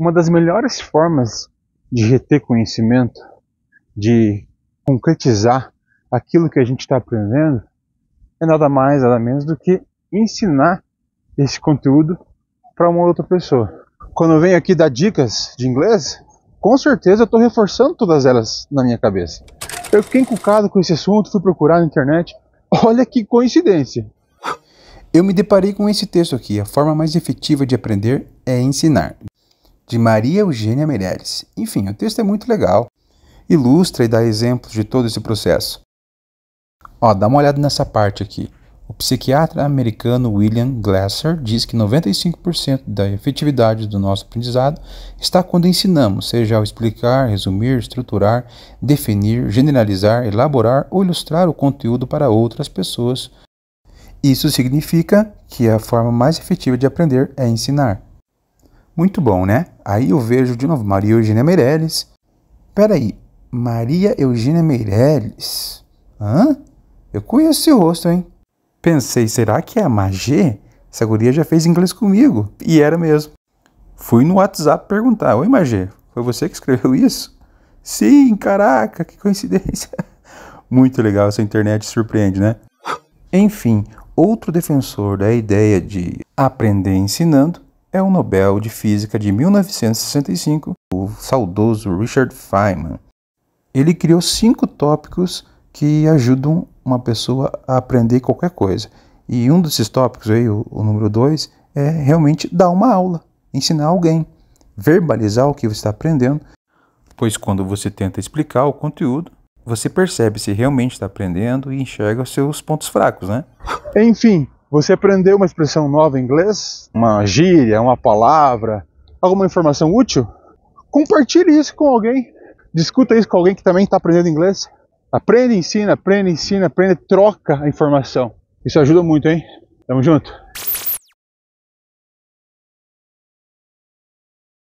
Uma das melhores formas de reter conhecimento, de concretizar aquilo que a gente está aprendendo, é nada mais, nada menos do que ensinar esse conteúdo para uma outra pessoa. Quando eu venho aqui dar dicas de inglês, com certeza eu estou reforçando todas elas na minha cabeça. Eu fiquei encucado com esse assunto, fui procurar na internet. Olha que coincidência! Eu me deparei com esse texto aqui. A forma mais efetiva de aprender é ensinar de Maria Eugênia Meirelles. Enfim, o texto é muito legal, ilustra e dá exemplos de todo esse processo. Ó, dá uma olhada nessa parte aqui. O psiquiatra americano William Glasser diz que 95% da efetividade do nosso aprendizado está quando ensinamos, seja ao explicar, resumir, estruturar, definir, generalizar, elaborar ou ilustrar o conteúdo para outras pessoas. Isso significa que a forma mais efetiva de aprender é ensinar. Muito bom, né? Aí eu vejo de novo Maria Eugênia Meirelles. Peraí, Maria Eugênia Meirelles? Hã? Eu conheço esse rosto, hein? Pensei, será que é a Magê? Essa guria já fez inglês comigo. E era mesmo. Fui no WhatsApp perguntar: Oi, Magê, foi você que escreveu isso? Sim, caraca, que coincidência. Muito legal, essa internet surpreende, né? Enfim, outro defensor da ideia de aprender ensinando é o Nobel de Física de 1965, o saudoso Richard Feynman. Ele criou cinco tópicos que ajudam uma pessoa a aprender qualquer coisa. E um desses tópicos, aí, o, o número dois, é realmente dar uma aula, ensinar alguém, verbalizar o que você está aprendendo, pois quando você tenta explicar o conteúdo, você percebe se realmente está aprendendo e enxerga os seus pontos fracos, né? Enfim, você aprendeu uma expressão nova em inglês, uma gíria, uma palavra, alguma informação útil? Compartilhe isso com alguém. Discuta isso com alguém que também está aprendendo inglês. Aprende, ensina, aprende, ensina, aprende, troca a informação. Isso ajuda muito, hein? Tamo junto.